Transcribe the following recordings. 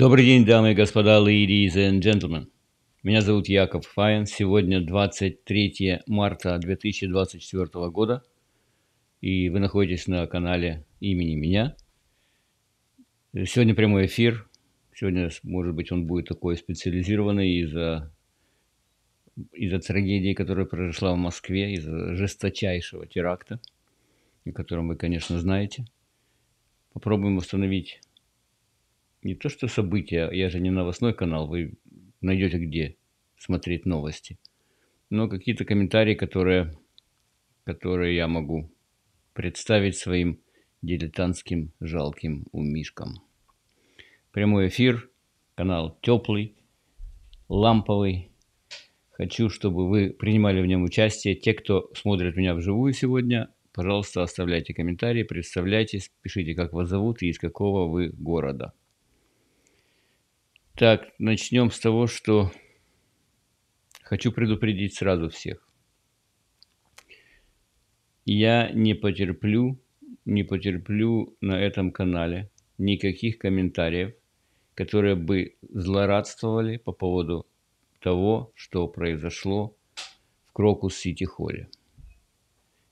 Добрый день, дамы и господа, ladies and gentlemen. Меня зовут Яков Файн. Сегодня 23 марта 2024 года. И вы находитесь на канале имени меня. Сегодня прямой эфир. Сегодня, может быть, он будет такой специализированный из-за из-за трагедии, которая произошла в Москве, из-за жесточайшего теракта, о котором вы, конечно, знаете. Попробуем установить не то что события, я же не новостной канал, вы найдете где смотреть новости, но какие-то комментарии, которые, которые я могу представить своим дилетантским жалким умишкам. Прямой эфир, канал теплый, ламповый. Хочу, чтобы вы принимали в нем участие. Те, кто смотрит меня вживую сегодня, пожалуйста, оставляйте комментарии, представляйтесь, пишите, как вас зовут и из какого вы города. Так, начнем с того, что хочу предупредить сразу всех. Я не потерплю, не потерплю на этом канале никаких комментариев, которые бы злорадствовали по поводу того, что произошло в Крокус-Сити-Холле.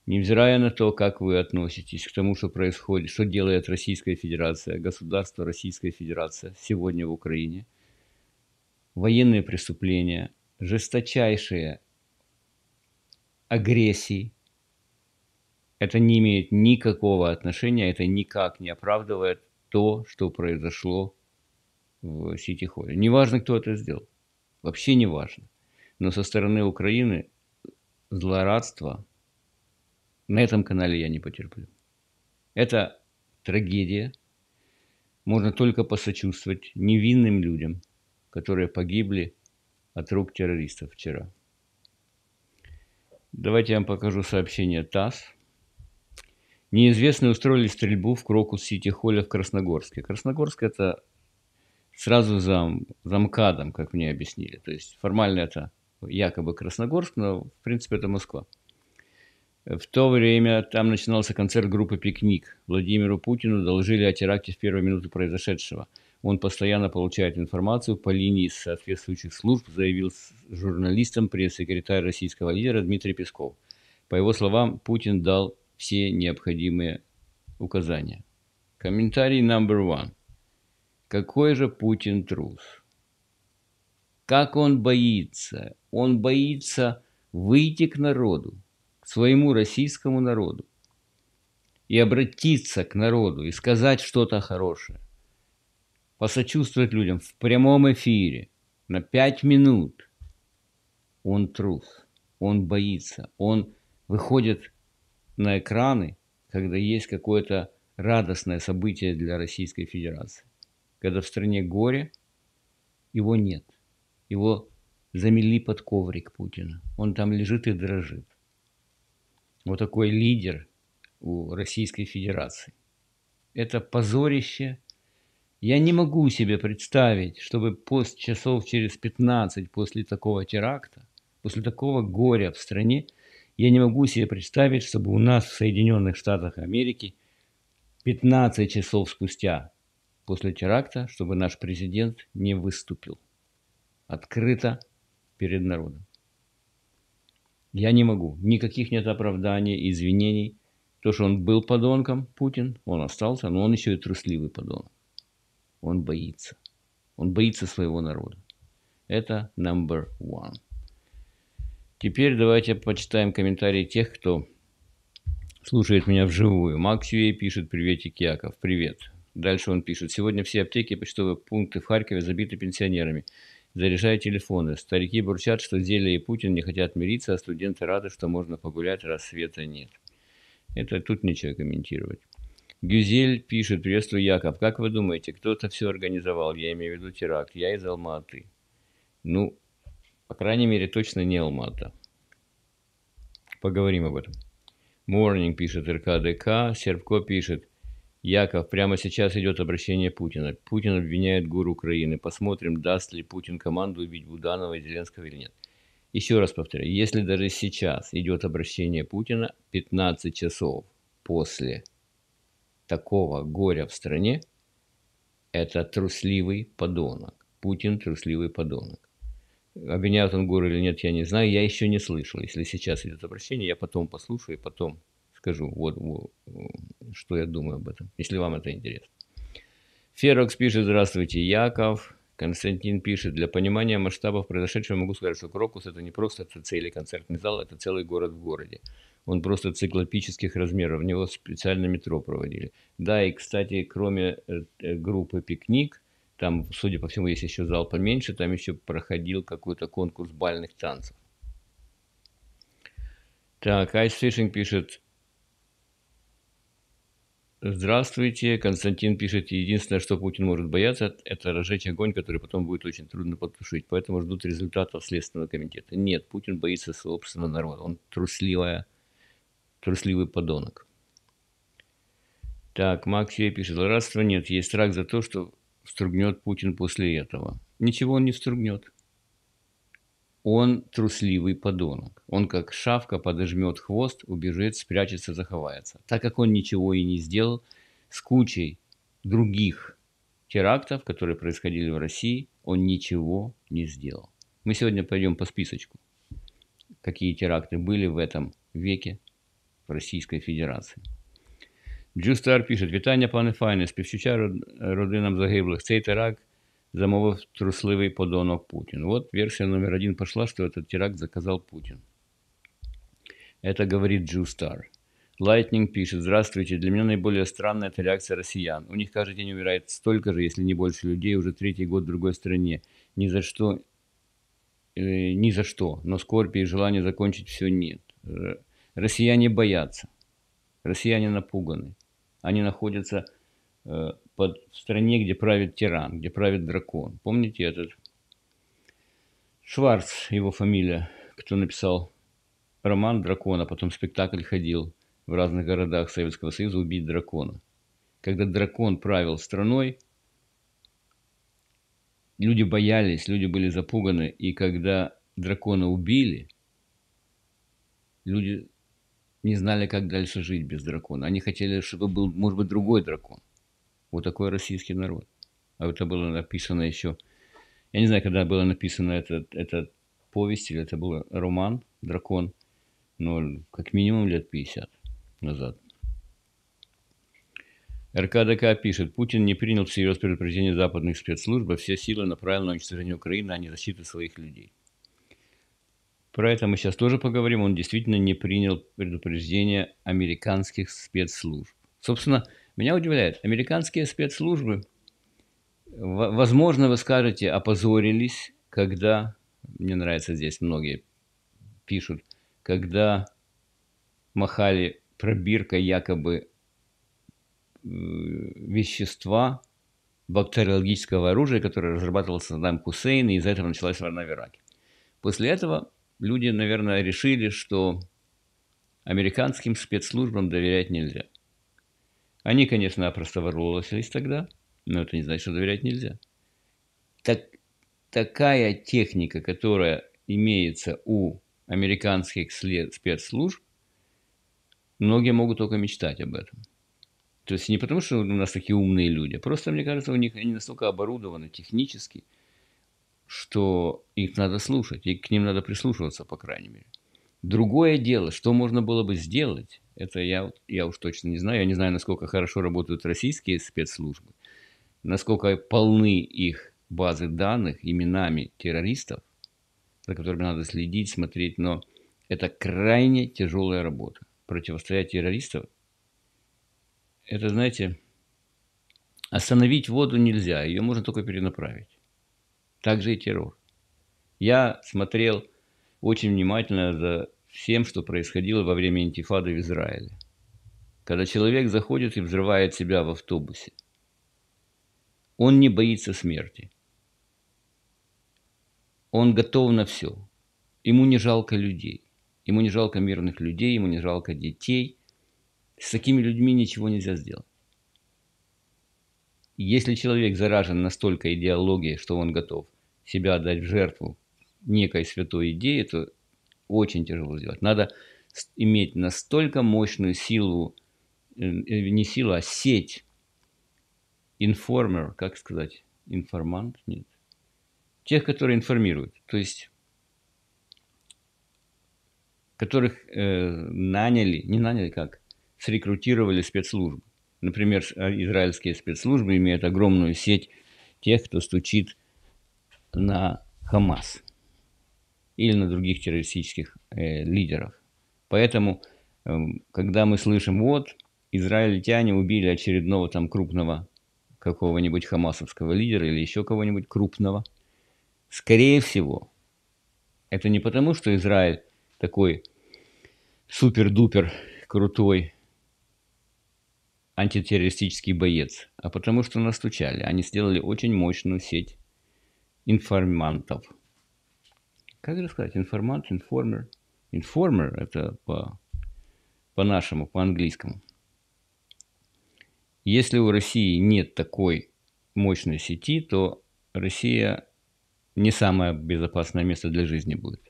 Невзирая на то, как вы относитесь к тому, что происходит, что делает Российская Федерация, государство Российская Федерация сегодня в Украине – военные преступления, жесточайшие агрессии. Это не имеет никакого отношения, это никак не оправдывает то, что произошло в Сити-Холле. Неважно, кто это сделал. Вообще не важно. Но со стороны Украины злорадство на этом канале я не потерплю. Это трагедия. Можно только посочувствовать невинным людям – которые погибли от рук террористов вчера. Давайте я вам покажу сообщение ТАСС. Неизвестные устроили стрельбу в Крокус Сити Холле в Красногорске. Красногорск это сразу за, за МКАДом, как мне объяснили. То есть формально это якобы Красногорск, но в принципе это Москва. В то время там начинался концерт группы «Пикник». Владимиру Путину доложили о теракте в первые минуты произошедшего – он постоянно получает информацию по линии соответствующих служб, заявил журналистам пресс-секретарь российского лидера Дмитрий Песков. По его словам, Путин дал все необходимые указания. Комментарий номер один. Какой же Путин трус? Как он боится? Он боится выйти к народу, к своему российскому народу и обратиться к народу и сказать что-то хорошее посочувствовать людям в прямом эфире на пять минут. Он трус, он боится, он выходит на экраны, когда есть какое-то радостное событие для Российской Федерации. Когда в стране горе, его нет. Его замели под коврик Путина. Он там лежит и дрожит. Вот такой лидер у Российской Федерации. Это позорище – я не могу себе представить, чтобы пост часов через 15 после такого теракта, после такого горя в стране, я не могу себе представить, чтобы у нас в Соединенных Штатах Америки 15 часов спустя после теракта, чтобы наш президент не выступил открыто перед народом. Я не могу. Никаких нет оправданий, извинений. То, что он был подонком, Путин, он остался, но он еще и трусливый подонок. Он боится. Он боится своего народа. Это number one. Теперь давайте почитаем комментарии тех, кто слушает меня вживую. Макс Юэй пишет «Приветик, Яков, привет». Дальше он пишет «Сегодня все аптеки и почтовые пункты в Харькове забиты пенсионерами. Заряжай телефоны. Старики бурчат, что Зелья и Путин не хотят мириться, а студенты рады, что можно погулять, раз света нет». Это тут нечего комментировать. Гюзель пишет, приветствую Яков. Как вы думаете, кто-то все организовал? Я имею в виду теракт. Я из Алматы. Ну, по крайней мере, точно не Алмата. Поговорим об этом. Морнинг пишет РКДК. Сербко пишет. Яков, прямо сейчас идет обращение Путина. Путин обвиняет гуру Украины. Посмотрим, даст ли Путин команду убить Буданова и Зеленского или нет. Еще раз повторяю, если даже сейчас идет обращение Путина 15 часов после такого горя в стране, это трусливый подонок. Путин трусливый подонок. Обвиняют он горы или нет, я не знаю. Я еще не слышал. Если сейчас идет обращение, я потом послушаю и потом скажу, вот, вот что я думаю об этом, если вам это интересно. Ферокс пишет, здравствуйте, Яков. Константин пишет, для понимания масштабов произошедшего могу сказать, что Крокус это не просто это целый концертный зал, это целый город в городе он просто циклопических размеров. В него специально метро проводили. Да, и, кстати, кроме э, э, группы «Пикник», там, судя по всему, есть еще зал поменьше, там еще проходил какой-то конкурс бальных танцев. Так, Ice Fishing пишет, Здравствуйте, Константин пишет, единственное, что Путин может бояться, это разжечь огонь, который потом будет очень трудно потушить, поэтому ждут результатов Следственного комитета. Нет, Путин боится собственного народа, он трусливая трусливый подонок. Так, Максия пишет, злорадства нет, есть страх за то, что встругнет Путин после этого. Ничего он не встругнет. Он трусливый подонок. Он как шавка подожмет хвост, убежит, спрячется, захавается. Так как он ничего и не сделал с кучей других терактов, которые происходили в России, он ничего не сделал. Мы сегодня пойдем по списочку, какие теракты были в этом веке, Російської Федерації. Джустар пише: Вітання, пане Файне, співчуття родинам загиблих. Цей теракт замовив трусливий подонок Путін. От версія номер один пішла, що цей теракт заказав Путін. Это говорит Джустар. Lightning пишет, здравствуйте, для меня наиболее странная это реакция россиян. У них каждый день умирает столько же, если не больше людей, уже третий год в другой стране. Ни за что, э, ни за что, но скорби и желания закончить все нет. Э, Россияне боятся, россияне напуганы. Они находятся э, под, в стране, где правит тиран, где правит дракон. Помните этот Шварц, его фамилия, кто написал роман «Дракона», потом спектакль ходил в разных городах Советского Союза «Убить дракона». Когда дракон правил страной, люди боялись, люди были запуганы, и когда дракона убили, люди не знали, как дальше жить без дракона. Они хотели, чтобы был, может быть, другой дракон. Вот такой российский народ. А это было написано еще... Я не знаю, когда было написано эта, эта повесть, или это был роман «Дракон», но как минимум лет 50 назад. РКДК пишет, Путин не принял всерьез предупреждение западных спецслужб, а все силы направил на уничтожение Украины, а не защиту своих людей. Про это мы сейчас тоже поговорим. Он действительно не принял предупреждения американских спецслужб. Собственно, меня удивляет, американские спецслужбы, возможно, вы скажете, опозорились, когда, мне нравится здесь многие пишут, когда махали пробиркой якобы э, вещества бактериологического оружия, которое разрабатывал Саддам Хусейн, и из-за этого началась война в Ираке. После этого люди, наверное, решили, что американским спецслужбам доверять нельзя. Они, конечно, просто опростоворовались тогда, но это не значит, что доверять нельзя. Так, такая техника, которая имеется у американских спецслужб, многие могут только мечтать об этом. То есть не потому, что у нас такие умные люди, а просто, мне кажется, у них они настолько оборудованы технически – что их надо слушать, и к ним надо прислушиваться, по крайней мере. Другое дело, что можно было бы сделать, это я, я уж точно не знаю. Я не знаю, насколько хорошо работают российские спецслужбы, насколько полны их базы данных именами террористов, за которыми надо следить, смотреть, но это крайне тяжелая работа. Противостоять террористам – это, знаете, остановить воду нельзя, ее можно только перенаправить. Также и террор. Я смотрел очень внимательно за всем, что происходило во время интифады в Израиле. Когда человек заходит и взрывает себя в автобусе, он не боится смерти. Он готов на все. Ему не жалко людей. Ему не жалко мирных людей, ему не жалко детей. С такими людьми ничего нельзя сделать. Если человек заражен настолько идеологией, что он готов себя отдать в жертву некой святой идеи, то очень тяжело сделать. Надо иметь настолько мощную силу, э, э, не силу, а сеть, информер, как сказать, информант, нет, тех, которые информируют, то есть которых э, наняли, не наняли как, срекрутировали спецслужбы. Например, э, израильские спецслужбы имеют огромную сеть тех, кто стучит на Хамас или на других террористических э, лидеров. Поэтому, э, когда мы слышим, вот, израильтяне убили очередного там крупного какого-нибудь хамасовского лидера или еще кого-нибудь крупного, скорее всего, это не потому, что Израиль такой супер-дупер крутой антитеррористический боец, а потому что настучали. Они сделали очень мощную сеть информантов. Как же сказать? Информант, информер. Информер – это по, по-нашему, по-английскому. Если у России нет такой мощной сети, то Россия не самое безопасное место для жизни будет.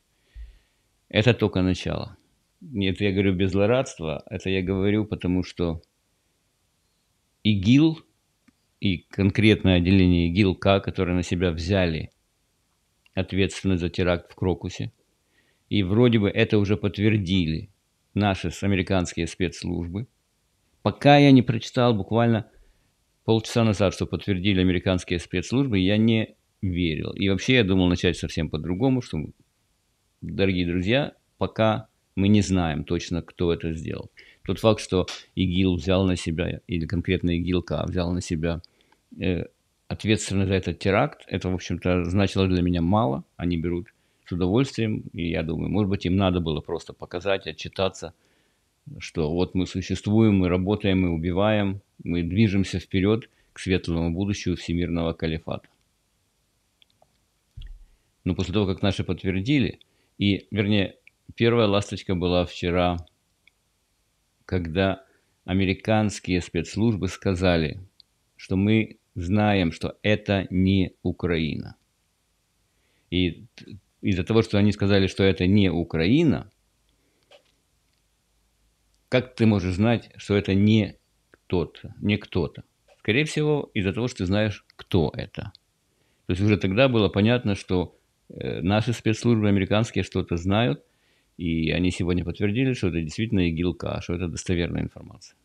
Это только начало. Нет, я говорю без злорадства, это я говорю потому, что ИГИЛ и конкретное отделение ИГИЛ-К, которые на себя взяли ответственность за теракт в Крокусе, и вроде бы это уже подтвердили наши американские спецслужбы. Пока я не прочитал буквально полчаса назад, что подтвердили американские спецслужбы, я не верил. И вообще я думал начать совсем по-другому, что, дорогие друзья, пока мы не знаем точно, кто это сделал. Тот факт, что ИГИЛ взял на себя, или конкретно ИГИЛК взял на себя э, ответственность за этот теракт, это, в общем-то, значило для меня мало. Они берут с удовольствием, и я думаю, может быть, им надо было просто показать, отчитаться, что вот мы существуем, мы работаем, мы убиваем, мы движемся вперед к светлому будущему всемирного калифата. Но после того, как наши подтвердили, и, вернее, первая ласточка была вчера когда американские спецслужбы сказали, что мы знаем, что это не Украина. И из-за того, что они сказали, что это не Украина, как ты можешь знать, что это не кто-то, не кто-то? Скорее всего, из-за того, что ты знаешь, кто это. То есть уже тогда было понятно, что э, наши спецслужбы американские что-то знают, и они сегодня подтвердили, что это действительно игил что это достоверная информация.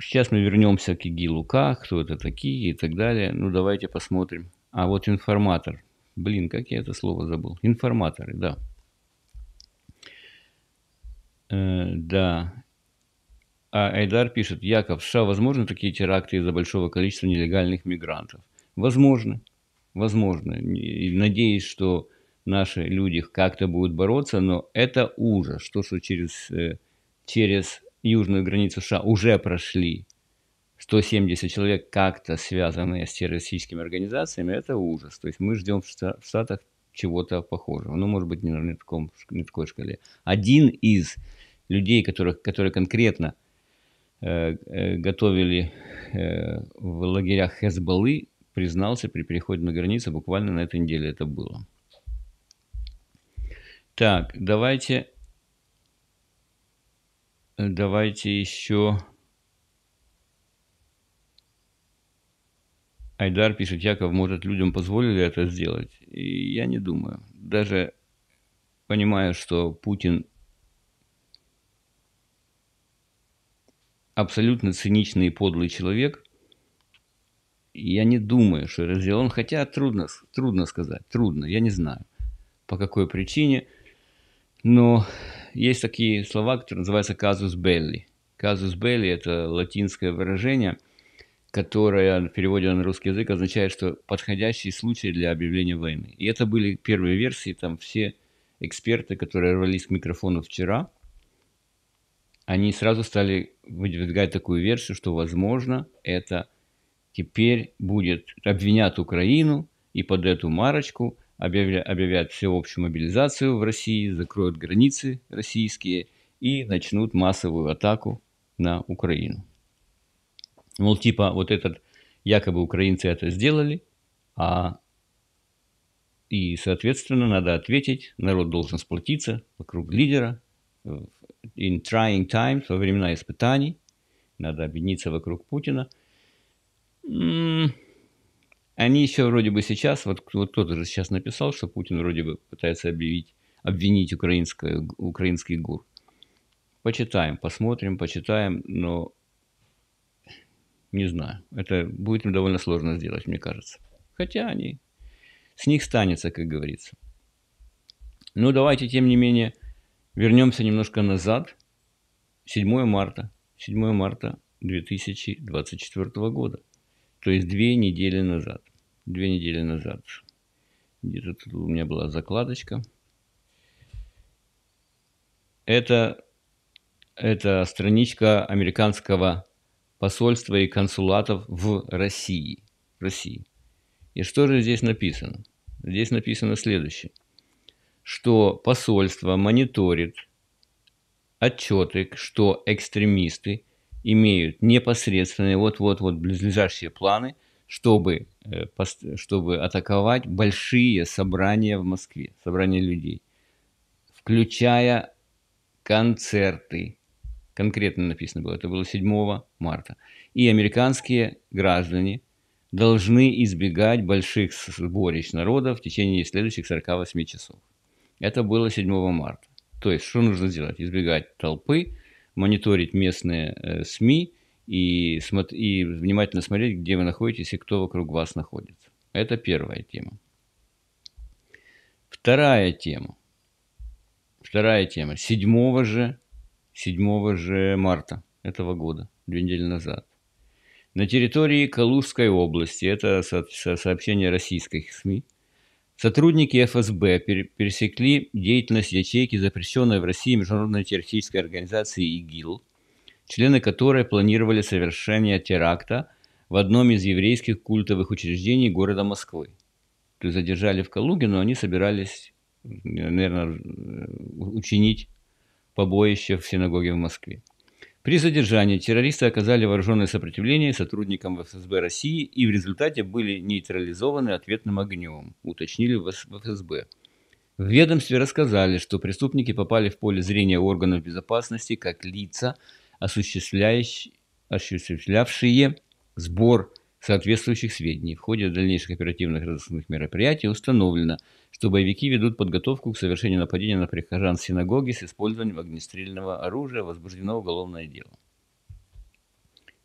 Сейчас мы вернемся к игил кто это такие и так далее. Ну, давайте посмотрим. А вот информатор. Блин, как я это слово забыл. Информаторы, да. Э, да. А Айдар пишет, Яков, США возможны такие теракты из-за большого количества нелегальных мигрантов? Возможно. Возможно. надеюсь, что наши люди как-то будут бороться, но это ужас, что, что через, э, через южную границу США уже прошли 170 человек, как-то связанные с террористическими организациями, это ужас. То есть мы ждем в Штатах чего-то похожего. Ну, может быть, не на, таком, не на такой шкале. Один из людей, которых, которые конкретно э, э, готовили э, в лагерях Хезболы, признался при переходе на границу, буквально на этой неделе это было. Так, давайте... Давайте еще... Айдар пишет, Яков, может, людям позволили это сделать? И я не думаю. Даже понимая, что Путин абсолютно циничный и подлый человек, я не думаю, что это сделал он, хотя трудно, трудно сказать, трудно, я не знаю, по какой причине. Но есть такие слова, которые называются казус белли. Казус белли – это латинское выражение, которое переводя на русский язык означает, что подходящий случай для объявления войны. И это были первые версии, там все эксперты, которые рвались к микрофону вчера, они сразу стали выдвигать такую версию, что, возможно, это теперь будет обвинят Украину, и под эту марочку – объявля, объявят всеобщую мобилизацию в России, закроют границы российские и начнут массовую атаку на Украину. Мол, типа вот этот, якобы украинцы это сделали, а и, соответственно, надо ответить, народ должен сплотиться вокруг лидера. Э, in trying times, во времена испытаний, надо объединиться вокруг Путина. М -м они еще вроде бы сейчас, вот, вот кто-то же сейчас написал, что Путин вроде бы пытается объявить, обвинить украинское, украинский ГУР. Почитаем, посмотрим, почитаем, но не знаю. Это будет им довольно сложно сделать, мне кажется. Хотя они, с них станется, как говорится. Ну, давайте, тем не менее, вернемся немножко назад. 7 марта. 7 марта 2024 года. То есть две недели назад две недели назад. Где-то тут у меня была закладочка. Это, это страничка американского посольства и консулатов в России. В России. И что же здесь написано? Здесь написано следующее, что посольство мониторит отчеты, что экстремисты имеют непосредственные, вот-вот-вот близлежащие планы – чтобы, э, чтобы атаковать большие собрания в Москве, собрания людей, включая концерты. Конкретно написано было, это было 7 марта. И американские граждане должны избегать больших сборищ народа в течение следующих 48 часов. Это было 7 марта. То есть, что нужно сделать Избегать толпы, мониторить местные э, СМИ – и, и внимательно смотреть, где вы находитесь и кто вокруг вас находится. Это первая тема. Вторая тема. Вторая тема. 7 же, 7 же марта этого года, две недели назад. На территории Калужской области, это сообщение российских СМИ, сотрудники ФСБ пересекли деятельность ячейки, запрещенной в России международной террористической организации ИГИЛ, члены которой планировали совершение теракта в одном из еврейских культовых учреждений города Москвы. То есть задержали в Калуге, но они собирались, наверное, учинить побоище в синагоге в Москве. При задержании террористы оказали вооруженное сопротивление сотрудникам ФСБ России и в результате были нейтрализованы ответным огнем, уточнили в ФСБ. В ведомстве рассказали, что преступники попали в поле зрения органов безопасности как лица, осуществлявшие сбор соответствующих сведений. В ходе дальнейших оперативных разыскных мероприятий установлено, что боевики ведут подготовку к совершению нападения на прихожан синагоги с использованием огнестрельного оружия, возбуждено уголовное дело.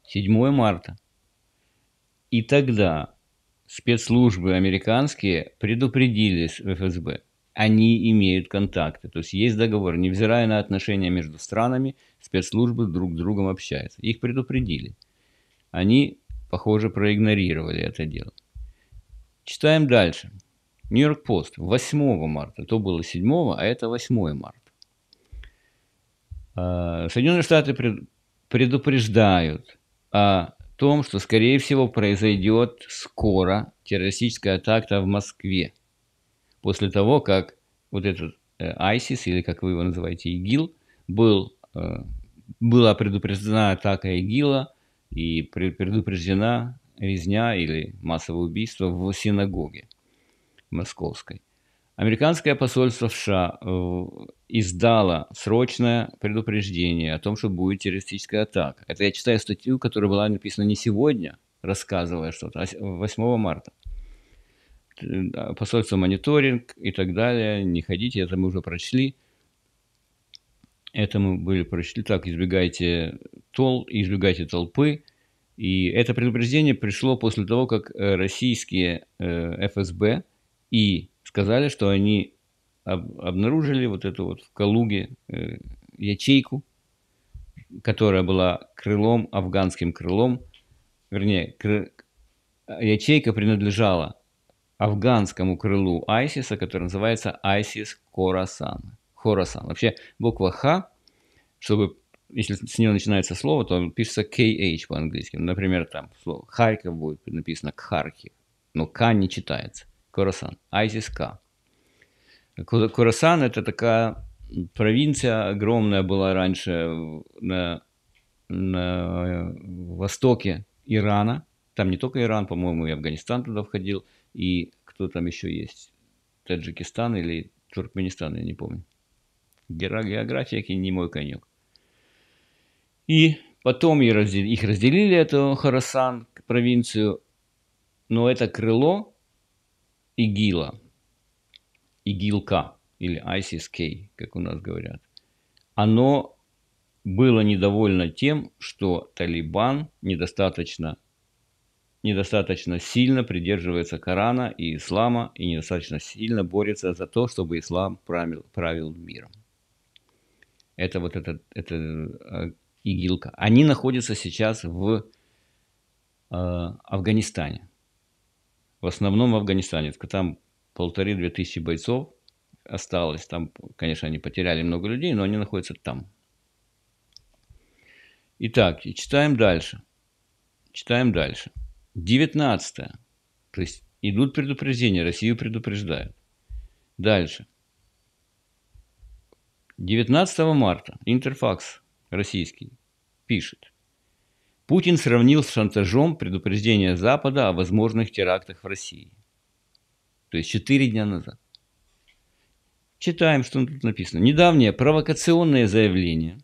7 марта. И тогда спецслужбы американские предупредили ФСБ – они имеют контакты, то есть есть договор, невзирая на отношения между странами, спецслужбы друг с другом общаются. Их предупредили. Они, похоже, проигнорировали это дело. Читаем дальше. Нью-Йорк Пост 8 марта, то было 7, а это 8 марта. А, Соединенные Штаты предупреждают о том, что, скорее всего, произойдет скоро террористическая атака в Москве – после того, как вот этот э, ISIS, или как вы его называете, ИГИЛ, был, э, была предупреждена атака ИГИЛа и предупреждена резня или массовое убийство в синагоге московской. Американское посольство в США э, издало срочное предупреждение о том, что будет террористическая атака. Это я читаю статью, которая была написана не сегодня, рассказывая что-то, а 8 марта. Э, посольство мониторинг и так далее, не ходите, это мы уже прочли. Это мы были прочли. Так, избегайте тол, избегайте толпы. И это предупреждение пришло после того, как э, российские э, ФСБ и сказали, что они об, обнаружили вот эту вот в Калуге э, ячейку, которая была крылом, афганским крылом, вернее, кры... ячейка принадлежала афганскому крылу ISIS, который называется ISIS Khorasan. Khorasan. Вообще буква Х, чтобы если с нее начинается слово, то пишется KH по-английски. Ну, например, там слово Харьков будет написано Кхаркив, но К не читается. Khorasan. ISIS К. Khorasan это такая провинция огромная была раньше на, на э, востоке Ирана. Там не только Иран, по-моему, и Афганистан туда входил – и кто там еще есть, Таджикистан или Туркменистан, я не помню. География не мой конек. И потом их разделили, эту Харасан, провинцию, но это крыло ИГИЛа, ИГИЛКА или ISIS-K, как у нас говорят, оно было недовольно тем, что Талибан недостаточно недостаточно сильно придерживается Корана и ислама и недостаточно сильно борется за то, чтобы ислам правил, правил миром. Это вот эта, эта игилка. Они находятся сейчас в э, Афганистане. В основном в Афганистане. Там полторы-две тысячи бойцов осталось. Там, конечно, они потеряли много людей, но они находятся там. Итак, читаем дальше. Читаем дальше. 19. То есть идут предупреждения, Россию предупреждают. Дальше. 19 марта Интерфакс российский пишет. Путин сравнил с шантажом предупреждение Запада о возможных терактах в России. То есть 4 дня назад. Читаем, что тут написано. Недавнее провокационное заявление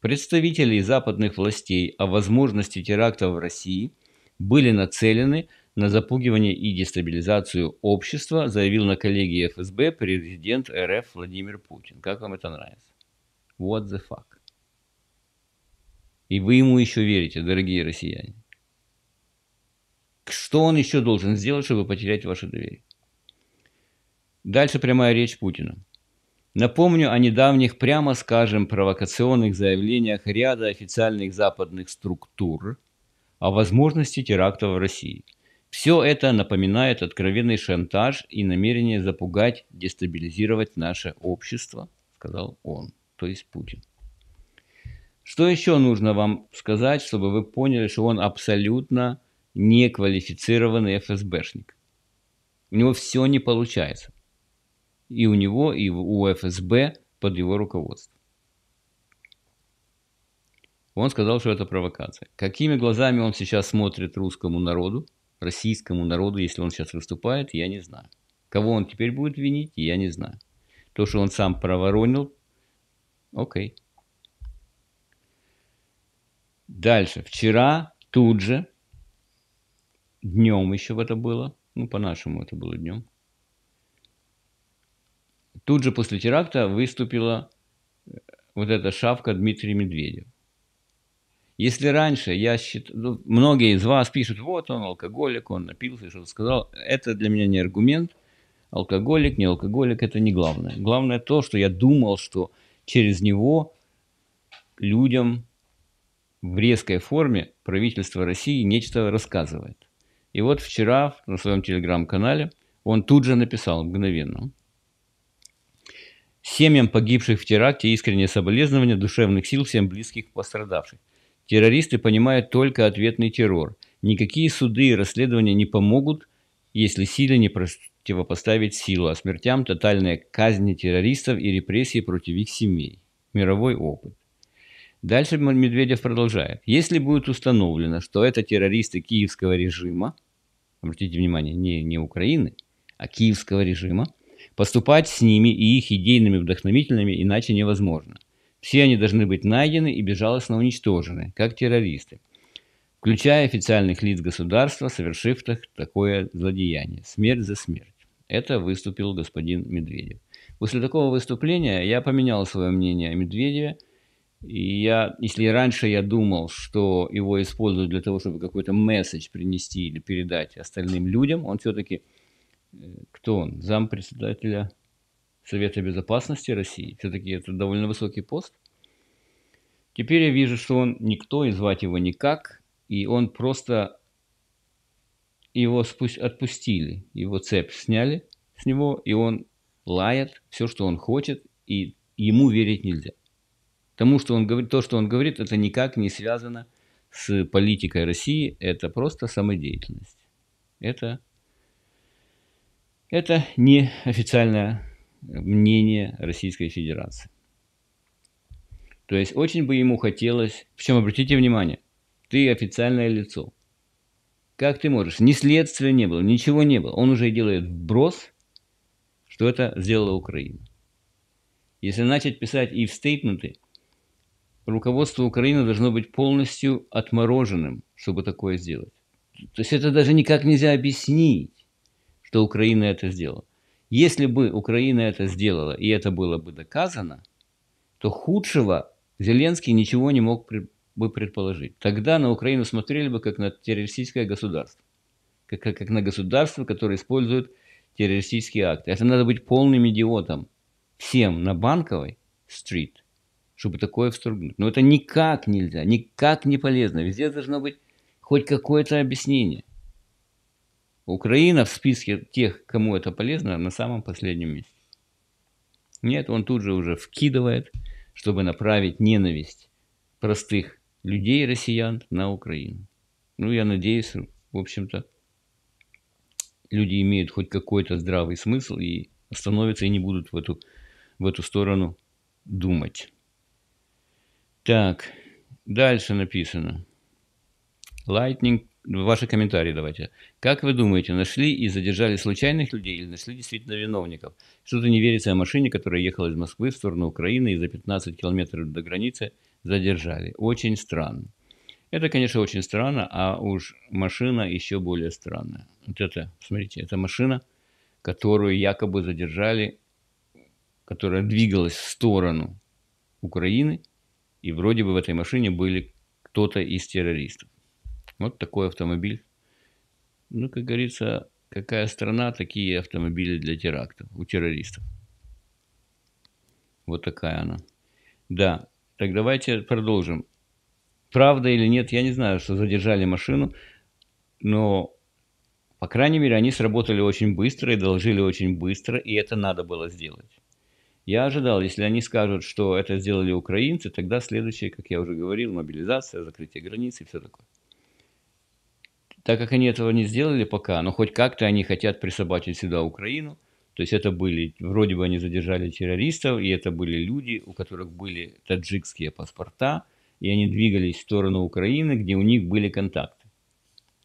представителей западных властей о возможности терактов в России – были нацелены на запугивание и дестабилизацию общества, заявил на коллегии ФСБ президент РФ Владимир Путин. Как вам это нравится? What the fuck? И вы ему еще верите, дорогие россияне. Что он еще должен сделать, чтобы потерять ваше доверие? Дальше прямая речь Путина. Напомню о недавних, прямо скажем, провокационных заявлениях ряда официальных западных структур, о возможности терактов в России. Все это напоминает откровенный шантаж и намерение запугать, дестабилизировать наше общество, сказал он, то есть Путин. Что еще нужно вам сказать, чтобы вы поняли, что он абсолютно неквалифицированный ФСБшник? У него все не получается. И у него, и у ФСБ под его руководством. Он сказал, что это провокация. Какими глазами он сейчас смотрит русскому народу, российскому народу, если он сейчас выступает, я не знаю. Кого он теперь будет винить, я не знаю. То, что он сам проворонил, окей. Дальше. Вчера тут же, днем еще это было, ну, по-нашему это было днем, тут же после теракта выступила э, вот эта шавка Дмитрий Медведев. Если раньше я считал, ну, многие из вас пишут, вот он алкоголик, он напился, что-то сказал, это для меня не аргумент. Алкоголик, не алкоголик, это не главное. Главное то, что я думал, что через него людям в резкой форме правительство России нечто рассказывает. И вот вчера на своем телеграм-канале он тут же написал мгновенно. Семьям погибших в теракте искренние соболезнования, душевных сил всем близких пострадавших. Террористы понимают только ответный террор. Никакие суды и расследования не помогут, если силе не противопоставить силу, а смертям тотальные казни террористов и репрессии против их семей. Мировой опыт. Дальше Медведев продолжает. Если будет установлено, что это террористы киевского режима, обратите внимание, не, не Украины, а киевского режима, поступать с ними и их идейными вдохновителями иначе невозможно. Все они должны быть найдены и безжалостно уничтожены, как террористы, включая официальных лиц государства, совершив такое злодеяние. Смерть за смерть. Это выступил господин Медведев. После такого выступления я поменял свое мнение о Медведеве. И я, если раньше я думал, что его используют для того, чтобы какой-то месседж принести или передать остальным людям, он все-таки, э, кто он, зам председателя Совета Безопасности России. Все-таки это довольно высокий пост. Теперь я вижу, что он никто, и звать его никак, и он просто его спу- отпустили, его цепь сняли с него, и он лает все, что он хочет, и ему верить нельзя. Тому, что он говорит, то, что он говорит, это никак не связано с политикой России, это просто самодеятельность. Это, это не официальная мнение Российской Федерации. То есть очень бы ему хотелось, в чем обратите внимание, ты официальное лицо. Как ты можешь? Ни следствия не было, ничего не было. Он уже делает вброс, что это сделала Украина. Если начать писать и в стейтменты, руководство Украины должно быть полностью отмороженным, чтобы такое сделать. То есть это даже никак нельзя объяснить, что Украина это сделала. Если бы Украина это сделала, и это было бы доказано, то худшего Зеленский ничего не мог бы предположить. Тогда на Украину смотрели бы как на террористическое государство, как, как, на государство, которое использует террористические акты. Это надо быть полным идиотом всем на Банковой стрит, чтобы такое встругнуть. Но это никак нельзя, никак не полезно. Везде должно быть хоть какое-то объяснение. Украина в списке тех, кому это полезно, на самом последнем месте. Нет, он тут же уже вкидывает, чтобы направить ненависть простых людей, россиян, на Украину. Ну, я надеюсь, в общем-то, люди имеют хоть какой-то здравый смысл и остановятся и не будут в эту, в эту сторону думать. Так, дальше написано. Lightning ваши комментарии давайте. Как вы думаете, нашли и задержали случайных людей или нашли действительно виновников? Что-то не верится о машине, которая ехала из Москвы в сторону Украины и за 15 километров до границы задержали. Очень странно. Это, конечно, очень странно, а уж машина еще более странная. Вот это, смотрите, это машина, которую якобы задержали, которая двигалась в сторону Украины, и вроде бы в этой машине были кто-то из террористов. Вот такой автомобиль. Ну, как говорится, какая страна, такие автомобили для терактов, у террористов. Вот такая она. Да, так давайте продолжим. Правда или нет, я не знаю, что задержали машину, но, по крайней мере, они сработали очень быстро и доложили очень быстро, и это надо было сделать. Я ожидал, если они скажут, что это сделали украинцы, тогда следующее, как я уже говорил, мобилизация, закрытие границ и все такое. Так как они этого не сделали пока, но хоть как-то они хотят присобачить сюда Украину. То есть это были, вроде бы они задержали террористов, и это были люди, у которых были таджикские паспорта, и они двигались в сторону Украины, где у них были контакты.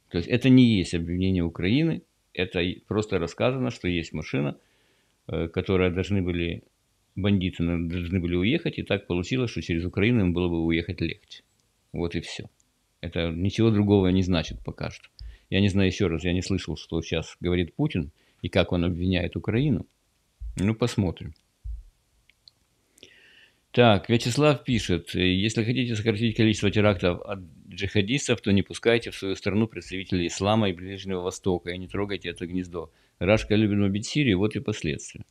То есть это не есть обвинение Украины, это просто рассказано, что есть машина, э, которая должны были, бандиты должны были уехать, и так получилось, что через Украину им было бы уехать легче. Вот и все. Это ничего другого не значит пока что. Я не знаю, еще раз, я не слышал, что сейчас говорит Путин и как он обвиняет Украину. Ну, посмотрим. Так, Вячеслав пишет, если хотите сократить количество терактов от джихадистов, то не пускайте в свою страну представителей ислама и Ближнего Востока, и не трогайте это гнездо. Рашка любит убить Сирию, вот и последствия.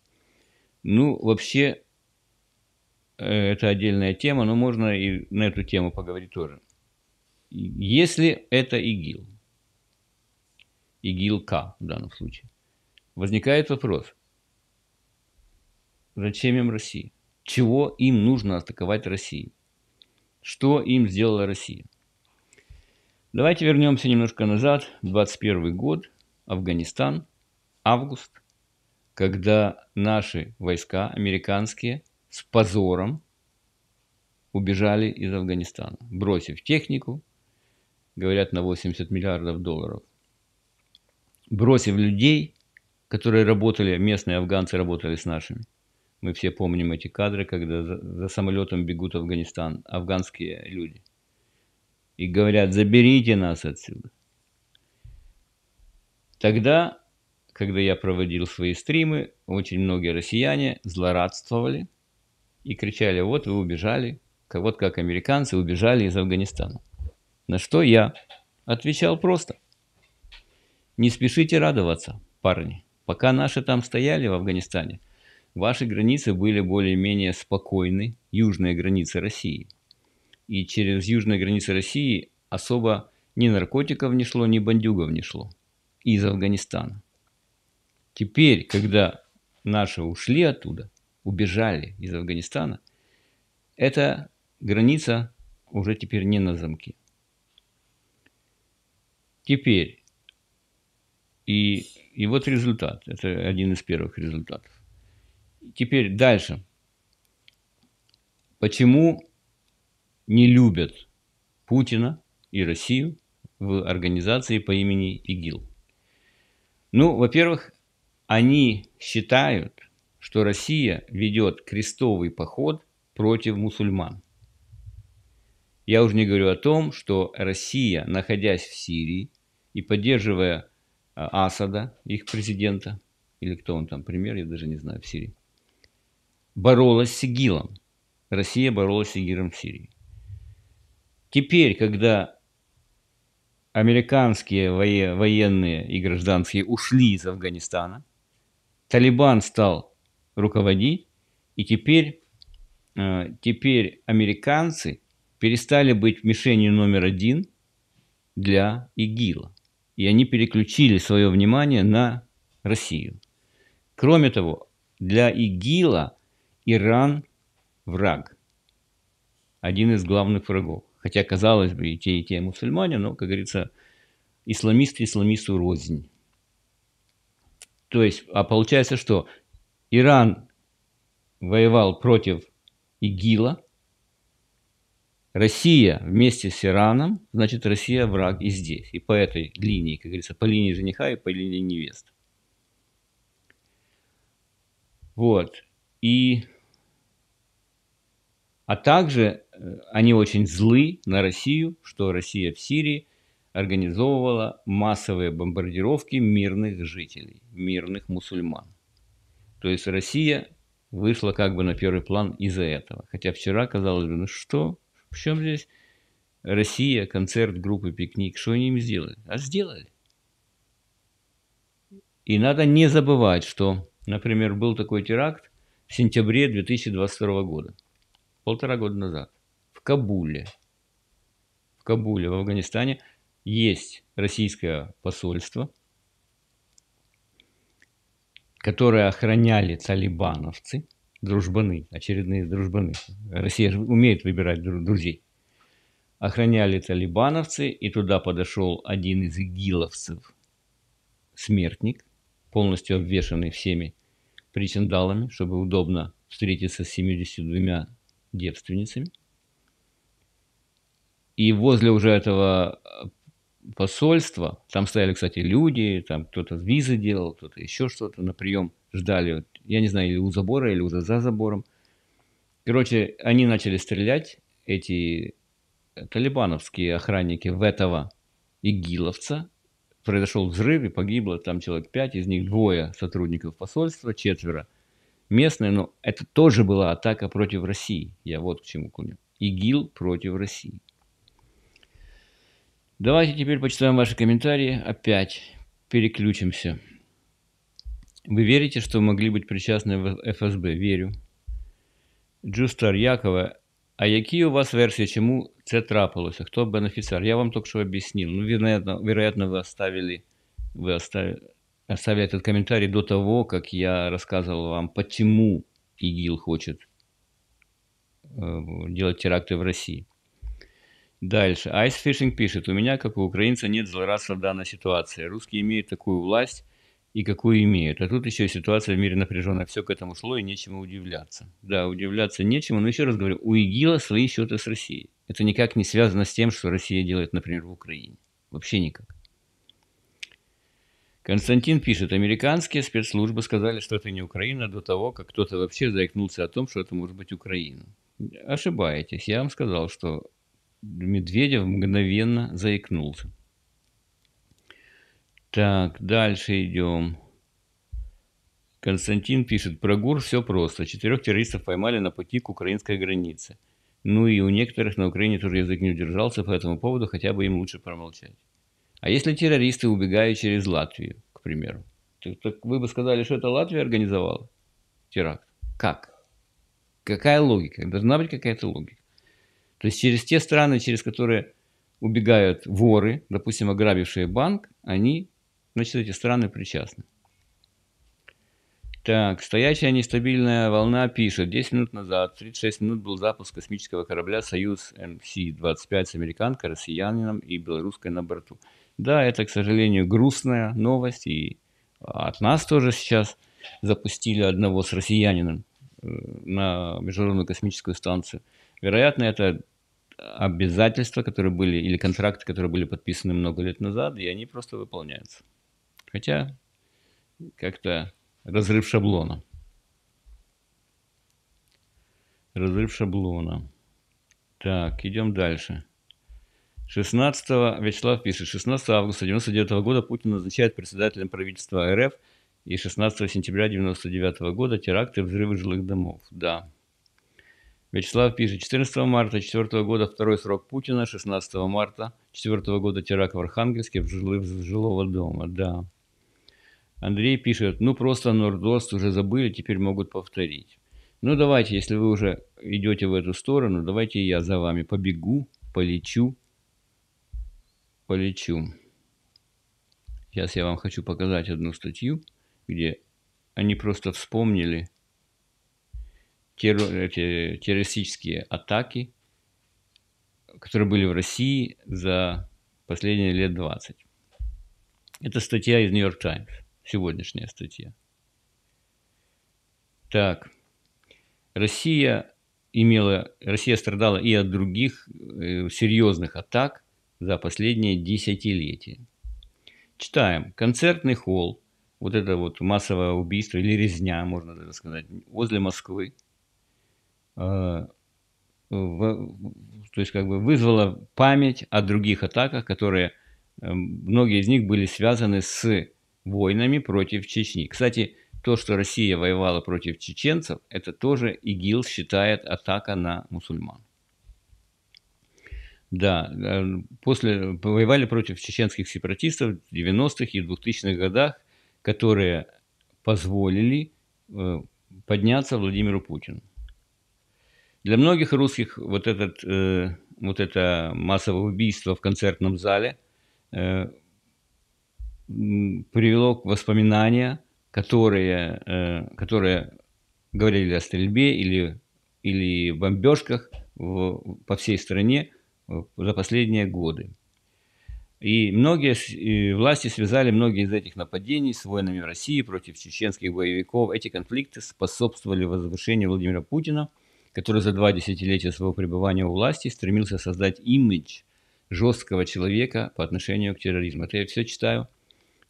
Ну, вообще, э, это отдельная тема, но можно и на эту тему поговорить тоже. Если это ИГИЛ, ИГИЛ-К в данном случае, возникает вопрос, зачем им Россия? Чего им нужно атаковать Россию? Что им сделала Россия? Давайте вернемся немножко назад, 21 год, Афганистан, август, когда наши войска американские с позором убежали из Афганистана, бросив технику, говорят, на 80 миллиардов долларов. Бросив людей, которые работали, местные афганцы работали с нашими. Мы все помним эти кадры, когда за, за самолетом бегут в Афганистан афганские люди. И говорят, заберите нас отсюда. Тогда, когда я проводил свои стримы, очень многие россияне злорадствовали и кричали, вот вы убежали, вот как американцы убежали из Афганистана. На что я отвечал просто. Не спешите радоваться, парни. Пока наши там стояли в Афганистане, ваши границы были более-менее спокойны, южные границы России. И через южные границы России особо ни наркотиков не шло, ни бандюгов не шло из Афганистана. Теперь, когда наши ушли оттуда, убежали из Афганистана, эта граница уже теперь не на замке. Теперь, и, и вот результат, это один из первых результатов. Теперь дальше. Почему не любят Путина и Россию в организации по имени ИГИЛ? Ну, во-первых, они считают, что Россия ведет крестовый поход против мусульман. Я уже не говорю о том, что Россия, находясь в Сирии, и поддерживая а, Асада, их президента, или кто он там, премьер, я даже не знаю, в Сирии, боролась с ИГИЛом. Россия боролась с ИГИЛом в Сирии. Теперь, когда американские военные и гражданские ушли из Афганистана, Талибан стал руководить, и теперь, а, теперь американцы перестали быть мишенью номер один для ИГИЛа и они переключили свое внимание на Россию. Кроме того, для ИГИЛа Иран – враг, один из главных врагов. Хотя, казалось бы, и те, и те мусульмане, но, как говорится, исламисты исламисту рознь. То есть, а получается, что Иран воевал против ИГИЛа – Россия вместе с Ираном, значит, Россия враг и здесь. И по этой линии, как говорится, по линии жениха и по линии невест. Вот. И... А также э, они очень злы на Россию, что Россия в Сирии организовывала массовые бомбардировки мирных жителей, мирных мусульман. То есть Россия вышла как бы на первый план из-за этого. Хотя вчера казалось бы, ну что, в чем здесь Россия, концерт группы «Пикник». Что они им сделали? А сделали. И надо не забывать, что, например, был такой теракт в сентябре 2022 года, полтора года назад, в Кабуле. В Кабуле, в Афганистане, есть российское посольство, которое охраняли талибановцы – дружбаны, очередные дружбаны. Россия же умеет выбирать друзей. Охраняли талибановцы, и туда подошел один из игиловцев, смертник, полностью обвешанный всеми причиндалами, чтобы удобно встретиться с 72 девственницами. И возле уже этого э, посольство, там стояли, кстати, люди, там кто-то визы делал, кто-то еще что-то на прием ждали, я не знаю, или у забора, или уже за забором. Короче, они начали стрелять, эти э, талибановские охранники в этого игиловца. Произошел взрыв и погибло там человек пять, из них двое сотрудников посольства, четверо местные, но это тоже была атака против России. Я вот к чему клоню. ИГИЛ против России. Давайте теперь почитаем ваши комментарии. Опять переключимся. Вы верите, что могли быть причастны в ФСБ? Верю. Джустар Якова. А какие у вас версии, чему це трапилося? Кто бенефициар? Я вам только что объяснил. Ну, вероятно, вероятно вы оставили, вы оставили, оставили этот комментарий до того, как я рассказывал вам, почему ИГИЛ хочет э, делать теракты в России. Дальше. Айсфишинг пишет, у меня, как у украинца, нет злорадства в данной ситуации. Русские имеют такую власть и какую имеют. А тут еще и ситуация в мире напряжена. Все к этому шло и нечему удивляться. Да, удивляться нечему, но еще раз говорю, у ИГИЛа свои счеты с Россией. Это никак не связано с тем, что Россия делает, например, в Украине. Вообще никак. Константин пишет, американские спецслужбы сказали, что это не Украина до того, как кто-то вообще заикнулся о том, что это может быть Украина. Ошибаетесь. Я вам сказал, что Медведев мгновенно заикнулся. Так, дальше идем. Константин пишет, про ГУР все просто. Четырех террористов поймали на пути к украинской границе. Ну и у некоторых на Украине тоже язык не удержался по этому поводу, хотя бы им лучше промолчать. А если террористы убегают через Латвию, к примеру? Так, так вы бы сказали, что это Латвия организовала теракт? Как? Какая логика? Должна быть какая-то логика. То есть через те страны, через которые убегают воры, допустим, ограбившие банк, они, значит, эти страны причастны. Так, стоячая нестабильная волна пишет. 10 минут назад, 36 минут был запуск космического корабля «Союз МС-25» с американкой, россиянином и белорусской на борту. Да, это, к сожалению, грустная новость. И от нас тоже сейчас запустили одного с россиянином э, на Международную космическую станцию. Вероятно, это обязательства, которые были, или контракты, которые были подписаны много лет назад, и они просто выполняются. Хотя как-то разрыв шаблона. Разрыв шаблона. Так, идем дальше. 16 Вячеслав пишет, 16 августа 1999 года Путин назначает председателем правительства РФ и 16 сентября 1999 года теракты взрывы жилых домов. Да, Вячеслав пишет, 14 марта 4 года второй срок Путина, 16 марта 4 года теракт в Архангельске в жилого дома, да. Андрей пишет, ну просто Нордост уже забыли, теперь могут повторить. Ну давайте, если вы уже идете в эту сторону, давайте я за вами побегу, полечу, полечу. Сейчас я вам хочу показать одну статью, где они просто вспомнили террористические атаки, которые были в России за последние лет 20. Это статья из Нью-Йорк Таймс, сегодняшняя статья. Так, Россия имела, Россия страдала и от других э, серьезных атак за последние десятилетия. Читаем. Концертный холл, вот это вот массовое убийство или резня, можно даже сказать, возле Москвы – Э, то есть как бы вызвала память о других атаках, которые э, многие из них были связаны с войнами против Чечни. Кстати, то, что Россия воевала против чеченцев, это тоже ИГИЛ считает атака на мусульман. Да, э, после воевали против чеченских сепаратистов в 90-х и 2000-х годах, которые позволили подняться Владимиру Путину. Для многих русских вот, этот, э, вот это массовое убийство в концертном зале э, привело к воспоминаниям, которые, э, которые говорили о стрельбе или, или бомбежках в, по всей стране э, за последние годы. И многие и власти связали многие из этих нападений с войнами в России против чеченских боевиков. Эти конфликты способствовали возвышению Владимира Путина – который за два десятилетия своего пребывания у власти стремился создать имидж жесткого человека по отношению к терроризму. Это я все читаю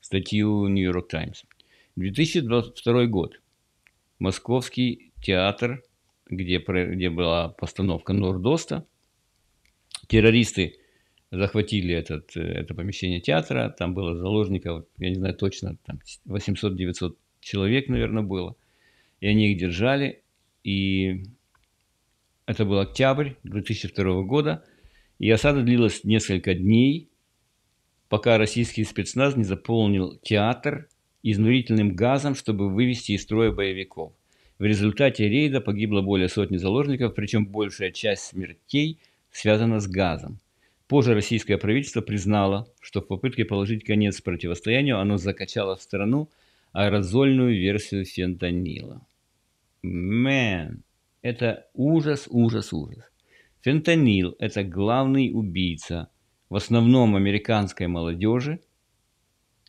статью New York Times. 2022 год. Московский театр, где, где была постановка Нордоста. Террористы захватили этот, это помещение театра, там было заложников, я не знаю точно, там 800-900 человек, наверное, было. И они их держали, и это был октябрь 2002 года, и осада длилась несколько дней, пока российский спецназ не заполнил театр изнурительным газом, чтобы вывести из строя боевиков. В результате рейда погибло более сотни заложников, причем большая часть смертей связана с газом. Позже российское правительство признало, что в попытке положить конец противостоянию оно закачало в страну аэрозольную версию фентанила. Мэн. Это ужас, ужас, ужас. Фентанил – это главный убийца, в основном американской молодежи,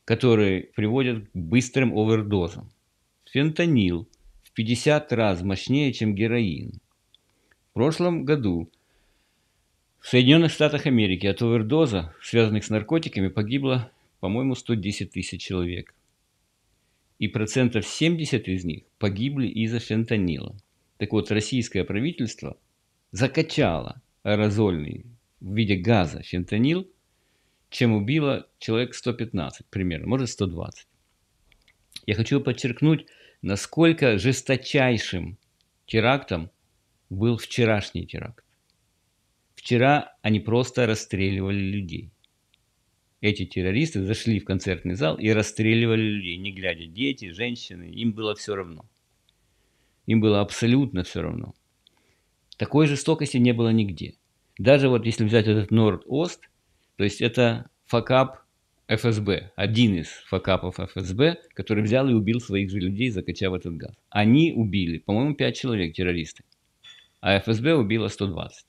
который приводит к быстрым овердозам. Фентанил в 50 раз мощнее, чем героин. В прошлом году в Соединенных Штатах Америки от овердоза, связанных с наркотиками, погибло, по-моему, 110 тысяч человек. И процентов 70 из них погибли из-за фентанила. Так вот, российское правительство закачало аэрозольный в виде газа фентанил, чем убило человек 115 примерно, может 120. Я хочу подчеркнуть, насколько жесточайшим терактом был вчерашний теракт. Вчера они просто расстреливали людей. Эти террористы зашли в концертный зал и расстреливали людей, не глядя, дети, женщины, им было все равно. Им было абсолютно все равно. Такой жестокости не было нигде. Даже вот если взять этот Норд-Ост, то есть это факап ФСБ, один из факапов ФСБ, который взял и убил своих же людей, закачав этот газ. Они убили, по-моему, 5 человек террористы, а ФСБ убило 120.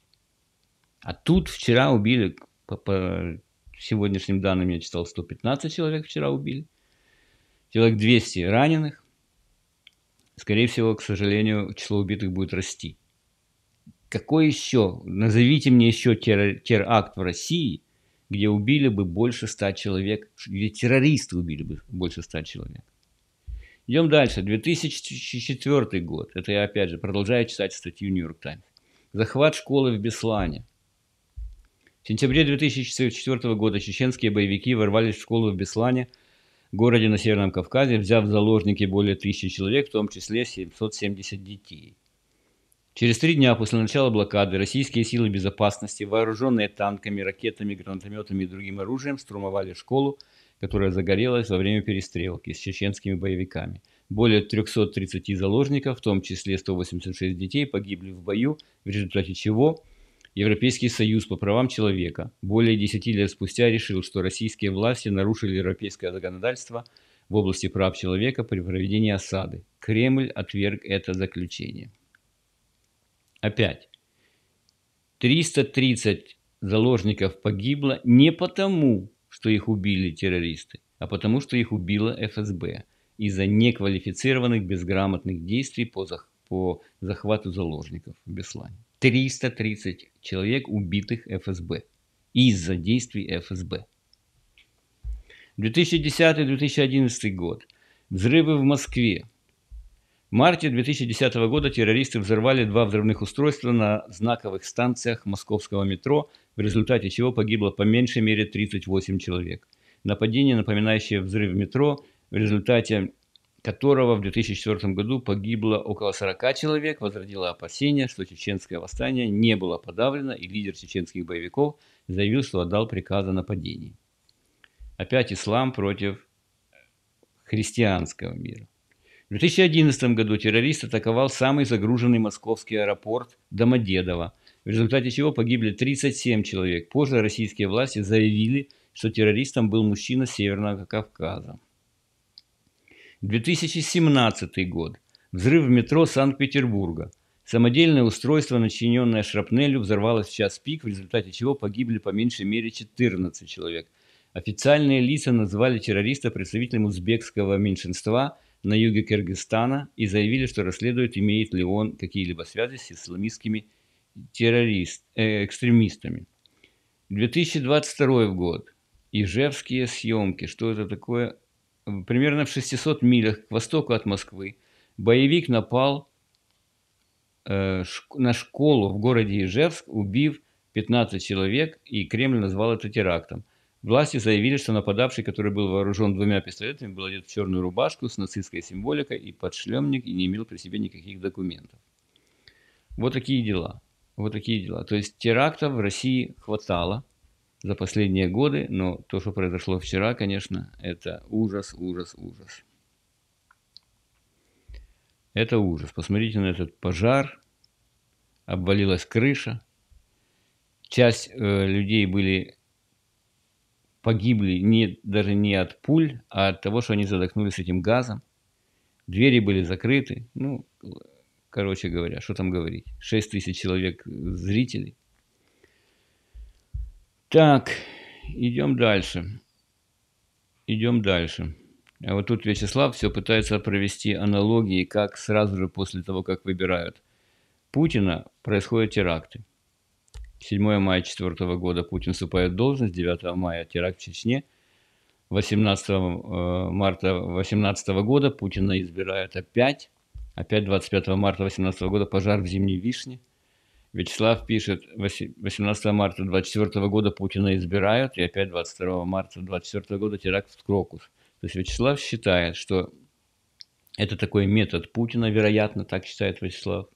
А тут вчера убили, по, по сегодняшним данным я читал, 115 человек вчера убили, человек 200 раненых скорее всего, к сожалению, число убитых будет расти. Какой еще? Назовите мне еще теракт в России, где убили бы больше ста человек, где террористы убили бы больше ста человек. Идем дальше. 2004 год. Это я опять же продолжаю читать статью Нью-Йорк Таймс. Захват школы в Беслане. В сентябре 2004 года чеченские боевики ворвались в школу в Беслане – городе на Северном Кавказе, взяв в заложники более тысячи человек, в том числе 770 детей. Через три дня после начала блокады российские силы безопасности, вооруженные танками, ракетами, гранатометами и другим оружием, штурмовали школу, которая загорелась во время перестрелки с чеченскими боевиками. Более 330 заложников, в том числе 186 детей, погибли в бою, в результате чего – Европейский союз по правам человека более 10 лет спустя решил, что российские власти нарушили европейское законодательство в области прав человека при проведении осады. Кремль отверг это заключение. Опять. 330 заложников погибло не потому, что их убили террористы, а потому, что их убило ФСБ из-за неквалифицированных безграмотных действий по, по захвату заложников в Беслане. 330 человек убитых ФСБ из-за действий ФСБ. 2010-2011 год. Взрывы в Москве. В марте 2010 года террористы взорвали два взрывных устройства на знаковых станциях московского метро, в результате чего погибло по меньшей мере 38 человек. Нападение, напоминающее взрыв метро, в результате которого в 2004 году погибло около 40 человек, возродило опасения, что чеченское восстание не было подавлено, и лидер чеченских боевиков заявил, что отдал приказ о нападении. Опять ислам против христианского мира. В 2011 году террорист атаковал самый загруженный московский аэропорт Домодедово, в результате чего погибли 37 человек. Позже российские власти заявили, что террористом был мужчина с Северного Кавказа. 2017 год. Взрыв в метро Санкт-Петербурга. Самодельное устройство, начиненное шрапнелью, взорвалось в час пик, в результате чего погибли по меньшей мере 14 человек. Официальные лица назвали террориста представителем узбекского меньшинства на юге Кыргызстана и заявили, что расследует, имеет ли он какие-либо связи с исламистскими террорист, э, экстремистами. 2022 год. Ижевские съемки. Что это такое? примерно в 600 милях к востоку от Москвы, боевик напал э, на школу в городе Ижевск, убив 15 человек, и Кремль назвал это терактом. Власти заявили, что нападавший, который был вооружен двумя пистолетами, был одет в черную рубашку с нацистской символикой и подшлемник, и не имел при себе никаких документов. Вот такие дела. Вот такие дела. То есть терактов в России хватало – за последние годы, но то, что произошло вчера, конечно, это ужас, ужас, ужас. Это ужас. Посмотрите на этот пожар. Обвалилась крыша. Часть э, людей были погибли не, даже не от пуль, а от того, что они задохнулись этим газом. Двери были закрыты. Ну, короче говоря, что там говорить. 6 тысяч человек э, зрителей – так, идем дальше. Идем дальше. А вот тут Вячеслав все пытается провести аналогии, как сразу же после того, как выбирают Путина, происходят теракты. 7 мая 2004 года Путин вступает в должность, 9 мая теракт в Чечне, 18 э, марта 2018 года Путина избирают опять, опять 25 марта 2018 года пожар в Зимней Вишне – Вячеслав пишет, 18 марта 24 года Путина избирают, и опять 22 марта 24 года теракт в Крокус. То есть Вячеслав считает, что это такой метод Путина, вероятно, так считает Вячеслав.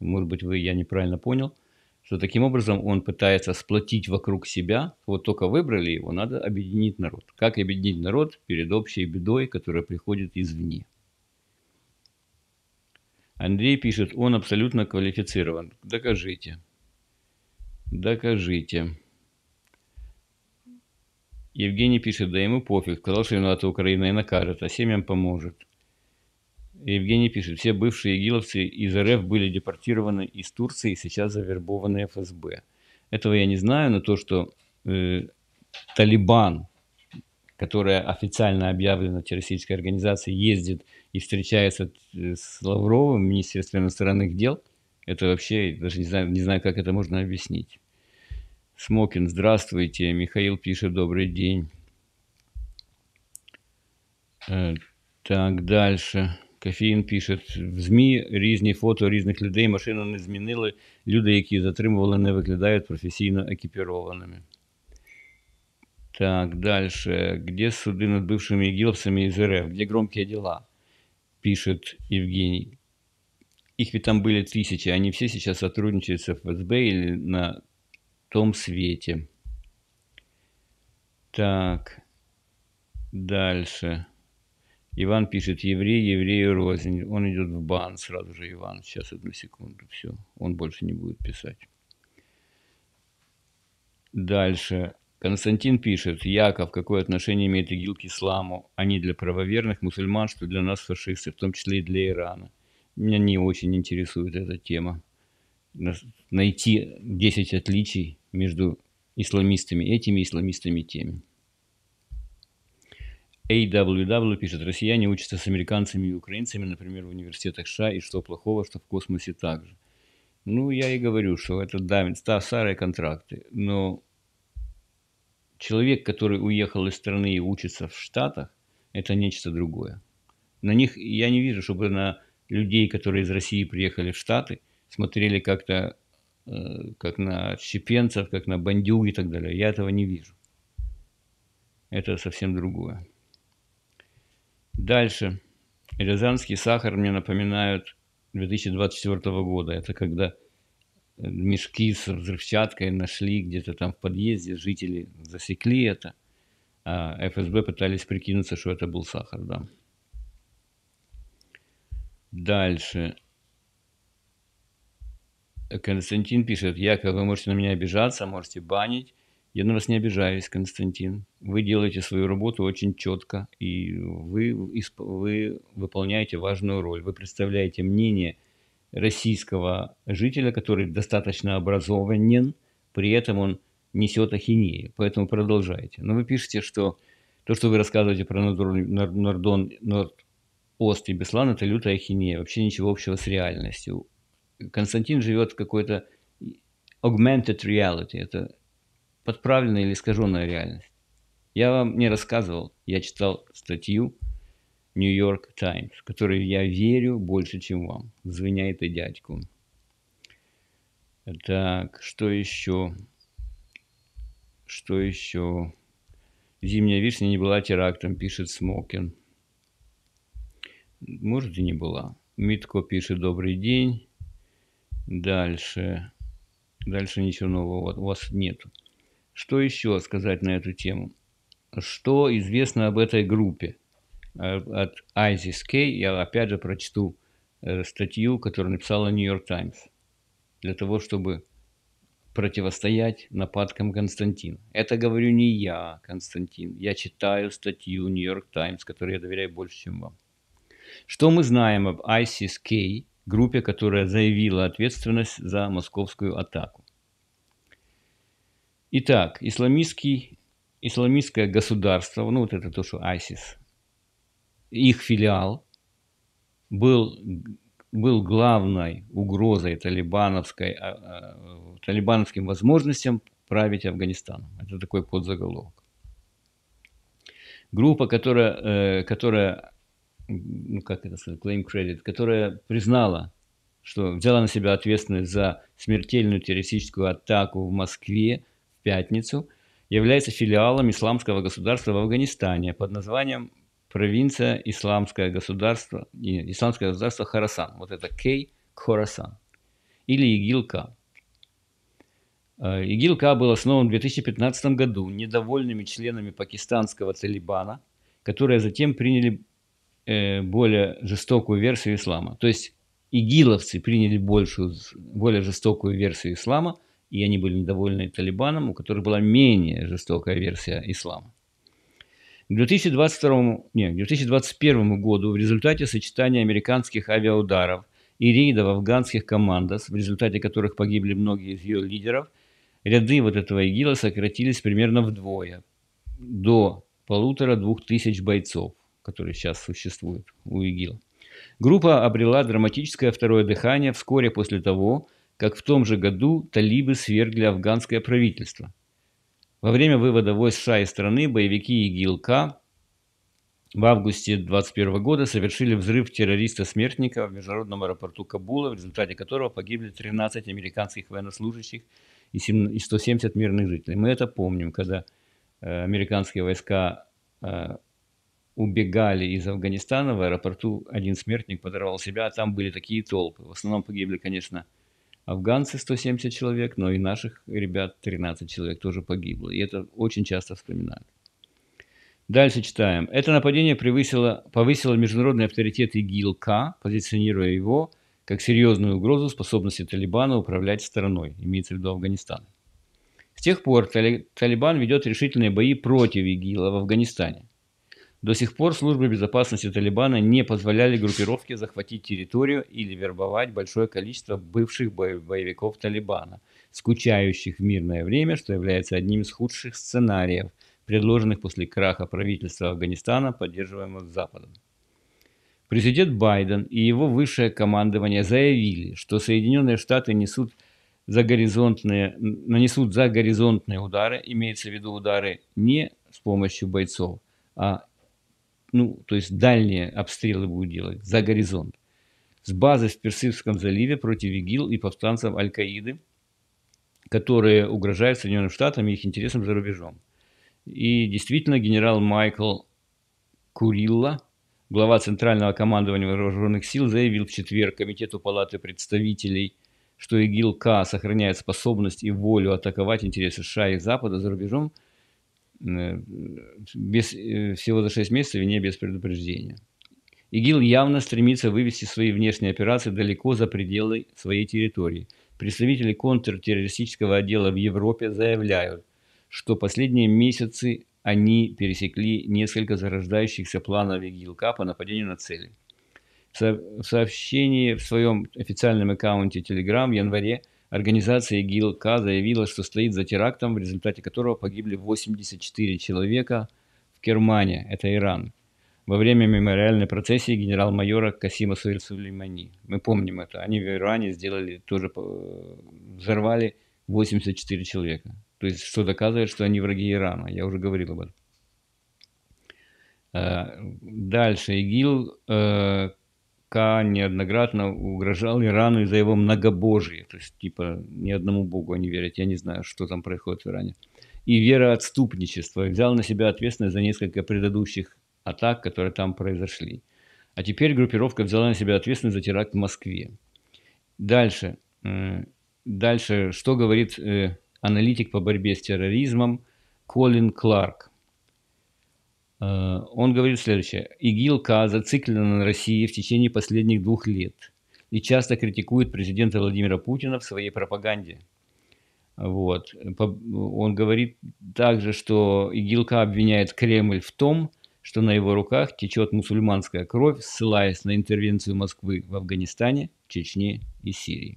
Может быть, вы, я неправильно понял, что таким образом он пытается сплотить вокруг себя, вот только выбрали его, надо объединить народ. Как объединить народ перед общей бедой, которая приходит извне? Андрей пишет, он абсолютно квалифицирован. Докажите. Докажите. Евгений пишет, да ему пофиг, сказал, что виновата Украина и накажет, а семьям поможет. Евгений пишет, все бывшие игиловцы из РФ были депортированы из Турции и сейчас завербованы ФСБ. Этого я не знаю, но то, что э, Талибан которая официально объявлена террористической организацией, ездит и встречается э, с Лавровым, Министерством иностранных дел. Это вообще, даже не знаю, не знаю, как это можно объяснить. Смокин, здравствуйте. Михаил пишет, добрый день. Э, так, дальше. Кофеин пишет в ЗМІ різні фото різних людей, машину не змінили. Люди, які затримували, не виглядають професійно екіпірованими. Так, дальше. Где суды над бывшими ИГИЛовцами из РФ? Где громкие дела? Пишет Евгений. Их ведь там были тысячи. Они все сейчас сотрудничают с ФСБ или на том свете. Так, дальше. Иван пишет, еврей, еврею рознь. Он идет в бан сразу же, Иван. Сейчас, одну секунду, все. Он больше не будет писать. Дальше. Константин пишет, Яков, какое отношение имеет ИГИЛ к исламу? Они для правоверных мусульман, что для нас фашисты, в том числе и для Ирана. Меня не очень интересует эта тема. Найти 10 отличий между исламистами этими, исламистами теми. AWW пишет, россияне учатся с американцами и украинцами, например, в университетах США, и что плохого, что в космосе также. Ну, я и говорю, что это, да, старые контракты, но Человек, который уехал из страны и учится в Штатах, это нечто другое. На них я не вижу, чтобы на людей, которые из России приехали в Штаты, смотрели как-то э, как на щепенцев, как на бандюг и так далее. Я этого не вижу. Это совсем другое. Дальше. Рязанский сахар мне напоминают 2024 года. Это когда мешки с взрывчаткой нашли где-то там в подъезде, жители засекли это, а ФСБ пытались прикинуться, что это был сахар, да. Дальше. Константин пишет, якобы вы можете на меня обижаться, можете банить. Я на вас не обижаюсь, Константин. Вы делаете свою работу очень четко, и вы, вы выполняете важную роль. Вы представляете мнение – российского жителя, который достаточно образованен, при этом он несет ахинею. Поэтому продолжайте. Но ну, вы пишете, что то, что вы рассказываете про Нордон, Норд-Ост и Беслан, это лютая ахинея. Вообще ничего общего с реальностью. Константин живет в какой-то augmented reality. Это подправленная или искаженная реальность. Я вам не рассказывал, я читал статью Нью-Йорк Таймс, который я верю больше, чем вам. Звеняет и дядьку. Так, что еще? Что еще? Зимняя вишня не была терактом, пишет Смокин. Может и не была. Митко пишет «Добрый день». Дальше. Дальше ничего нового у вас нет. Что еще сказать на эту тему? Что известно об этой группе? Э, от Айзис Кей, я опять же прочту э, статью, которую написала Нью-Йорк Таймс, для того, чтобы противостоять нападкам Константина. Это говорю не я, Константин. Я читаю статью Нью-Йорк Таймс, которой я доверяю больше, чем вам. Что мы знаем об ISIS-K, группе, которая заявила ответственность за московскую атаку? Итак, исламистский, исламистское государство, ну вот это то, что ISIS их филиал был, был главной угрозой талибановской, а, а, талибановским возможностям править Афганистаном. Это такой подзаголовок. Группа, которая, э, которая ну как это сказать, claim credit, которая признала, что взяла на себя ответственность за смертельную террористическую атаку в Москве в пятницу, является филиалом исламского государства в Афганистане под названием провинция исламское государство, и исламское государство Харасан. Вот это Кей Хорасан. Или Игилка. Э, Игилка был основан в 2015 году недовольными членами пакистанского Талибана, которые затем приняли э, более жестокую версию ислама. То есть игиловцы приняли большую, более жестокую версию ислама, и они были недовольны Талибаном, у которых была менее жестокая версия ислама. К 2022, не, 2021 году в результате сочетания американских авиаударов и рейдов афганских командос, в результате которых погибли многие из ее лидеров, ряды вот этого ИГИЛа сократились примерно вдвое, до полутора-двух тысяч бойцов, которые сейчас существуют у ИГИЛ. Группа обрела драматическое второе дыхание вскоре после того, как в том же году талибы свергли афганское правительство. Во время вывода войск США из страны боевики ИГИЛК в августе 2021 года совершили взрыв террориста-смертника в международном аэропорту Кабула, в результате которого погибли 13 американских военнослужащих и 170 мирных жителей. Мы это помним, когда э, американские войска э, убегали из Афганистана, в аэропорту один смертник подорвал себя, а там были такие толпы. В основном погибли, конечно, афганцы 170 человек, но и наших ребят 13 человек тоже погибло. И это очень часто вспоминают. Дальше читаем. Это нападение превысило, повысило международный авторитет ИГИЛК, позиционируя его как серьезную угрозу способности Талибана управлять страной, имеется в виду Афганистан. С тех пор Талибан ведет решительные бои против ИГИЛа в Афганистане. До сих пор службы безопасности Талибана не позволяли группировке захватить территорию или вербовать большое количество бывших боевиков Талибана, скучающих в мирное время, что является одним из худших сценариев, предложенных после краха правительства Афганистана, поддерживаемого Западом. Президент Байден и его высшее командование заявили, что Соединенные Штаты несут загоризонтные, нанесут загоризонтные удары, имеется в виду удары не с помощью бойцов, а ну, то есть дальние обстрелы будут делать за горизонт. С базы в Персидском заливе против ИГИЛ и повстанцев Аль-Каиды, которые угрожают Соединенным Штатам и их интересам за рубежом. И действительно генерал Майкл Курилла, глава Центрального командования вооруженных сил, заявил в четверг Комитету Палаты представителей, что ИГИЛ-К сохраняет способность и волю атаковать интересы США и Запада за рубежом – Э, без, э, всего за 6 месяцев и не без предупреждения. ИГИЛ явно стремится вывести свои внешние операции далеко за пределы своей территории. Представители контртеррористического отдела в Европе заявляют, что последние месяцы они пересекли несколько зарождающихся планов ИГИЛК по нападению на цели. В сообщении в своем официальном аккаунте Telegram в январе – Организация ИГИЛ-К заявила, что стоит за терактом, в результате которого погибли 84 человека в Кермане, это Иран, во время мемориальной процессии генерал-майора Касима Сулеймани. Мы помним это. Они в Иране сделали тоже, э, взорвали 84 человека. То есть, что доказывает, что они враги Ирана. Я уже говорил об этом. Э, дальше ИГИЛ э, к неоднократно угрожал Ирану из-за его многобожия. То есть, типа, ни одному богу они верят. Я не знаю, что там происходит в Иране. И вера вероотступничество. Взял на себя ответственность за несколько предыдущих атак, которые там произошли. А теперь группировка взяла на себя ответственность за теракт в Москве. Дальше. Дальше, что говорит э, аналитик по борьбе с терроризмом Колин Кларк. Э, он говорит следующее. Игилка зациклена на России в течение последних двух лет и часто критикует президента Владимира Путина в своей пропаганде. Вот. Он говорит также, что Игилка обвиняет Кремль в том, что на его руках течет мусульманская кровь, ссылаясь на интервенцию Москвы в Афганистане, Чечне и Сирии.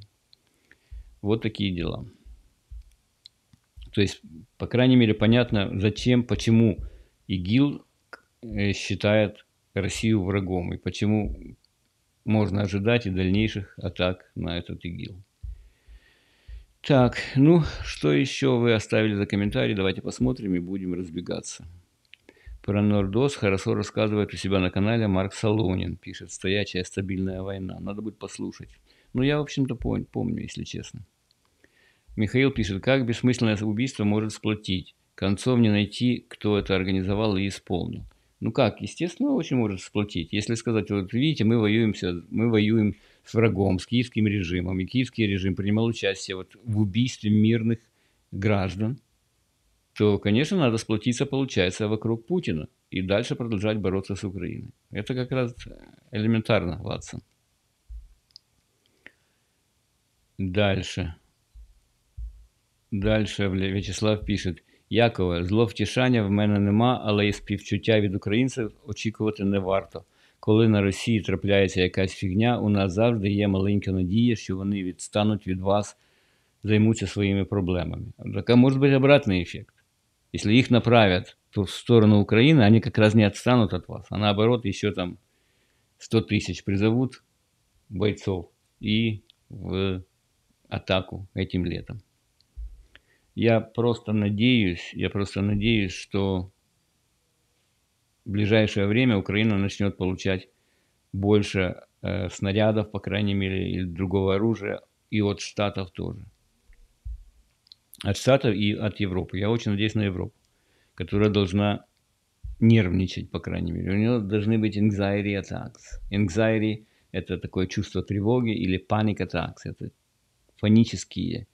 Вот такие дела. То есть, по крайней мере, понятно, зачем, почему ИГИЛ Э, считает Россию врагом и почему можно ожидать и дальнейших атак на этот ИГИЛ. Так, ну что еще вы оставили за комментарий? Давайте посмотрим и будем разбегаться. Про Нордос хорошо рассказывает у себя на канале Марк Солонин. Пишет «Стоячая стабильная война». Надо будет послушать. Ну, я, в общем-то, помню, если честно. Михаил пишет «Как бессмысленное убийство может сплотить? Концов не найти, кто это организовал и исполнил. Ну как, естественно, очень может сплотить. Если сказать, вот видите, мы воюемся, мы воюем с врагом, с киевским режимом, и киевский режим принимал участие вот в убийстве мирных граждан, то, конечно, надо сплотиться, получается, вокруг Путина и дальше продолжать бороться с Украиной. Это как раз элементарно, Ватсон. Дальше. Дальше Вячеслав пишет – Якове, зловтішання в мене нема, але і співчуття від українців очікувати не варто. Коли на Росії трапляється якась фігня, у нас завжди є маленька надія, що вони відстануть від вас, займуться своїми проблемами. Так может быть обратный ефект. Если їх направят в сторону України, они как раз не відстануть от вас, а наоборот еще там 100 тысяч призовуть бойцов и в атаку этим летом. Я просто надеюсь, я просто надеюсь, что в ближайшее время Украина начнет получать больше э, снарядов, по крайней мере, или другого оружия, и от Штатов тоже. От Штатов и от Европы. Я очень надеюсь на Европу, которая должна нервничать, по крайней мере. У нее должны быть anxiety attacks. Anxiety – это такое чувство тревоги или panic attacks. Это фанические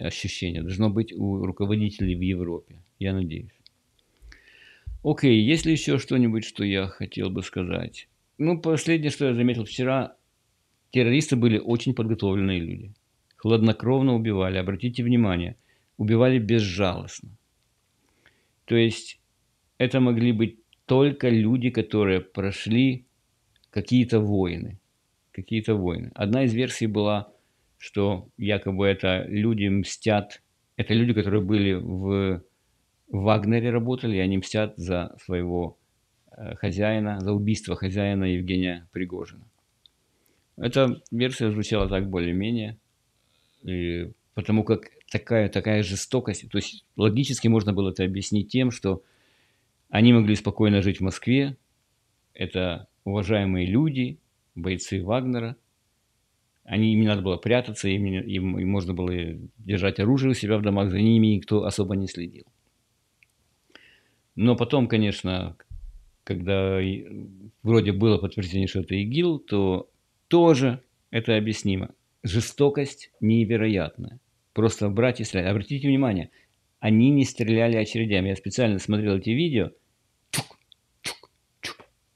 ощущение должно быть у руководителей в Европе, я надеюсь. Окей, есть ли еще что-нибудь, что я хотел бы сказать? Ну, последнее, что я заметил вчера, террористы были очень подготовленные люди. Хладнокровно убивали, обратите внимание, убивали безжалостно. То есть это могли быть только люди, которые прошли какие-то войны. Какие-то войны. Одна из версий была – что якобы это люди мстят, это люди, которые были в Вагнере работали, и они мстят за своего э, хозяина, за убийство хозяина Евгения Пригожина. Эта версия звучала так более-менее, потому как такая, такая жестокость, то есть логически можно было это объяснить тем, что они могли спокойно жить в Москве, это уважаемые люди, бойцы Вагнера – они, им не надо было прятаться, им, им, им можно было держать оружие у себя в домах, за ними никто особо не следил. Но потом, конечно, когда вроде было подтверждение, что это ИГИЛ, то тоже это объяснимо. Жестокость невероятная. Просто брать и стрелять. Обратите внимание, они не стреляли очередями. Я специально смотрел эти видео.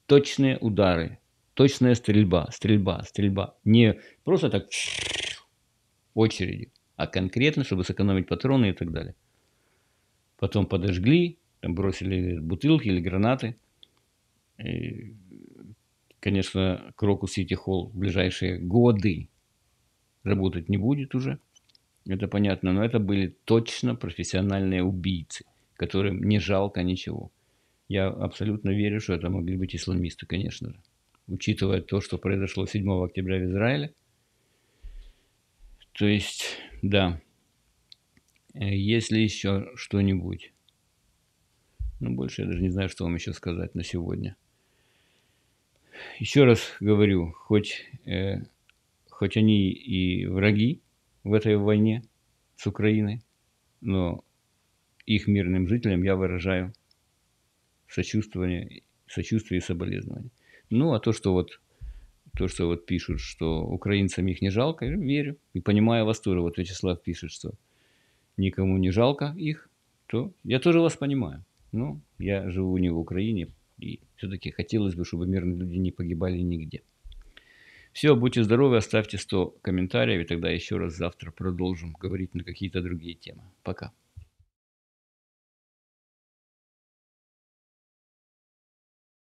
Точные удары точная стрельба, стрельба, стрельба. Не просто так очереди, а конкретно, чтобы сэкономить патроны и так далее. Потом подожгли, там бросили бутылки или гранаты. И, конечно, крокус Сити Холл в ближайшие годы работать не будет уже. Это понятно, но это были точно профессиональные убийцы, которым не жалко ничего. Я абсолютно верю, что это могли быть исламисты, конечно же учитывая то, что произошло 7 октября в Израиле. То есть, да, э, есть ли еще что-нибудь? Ну, больше я даже не знаю, что вам еще сказать на сегодня. Еще раз говорю, хоть, э, хоть они и враги в этой войне с Украиной, но их мирным жителям я выражаю сочувствование, сочувствие и соболезнования. Ну, а то, что вот то, что вот пишут, что украинцам их не жалко, я верю. И понимаю вас тоже, вот Вячеслав пишет, что никому не жалко их, то я тоже вас понимаю. Ну, я живу не в Украине, и все-таки хотелось бы, чтобы мирные люди не погибали нигде. Все, будьте здоровы, оставьте 100 комментариев, и тогда еще раз завтра продолжим говорить на какие-то другие темы. Пока.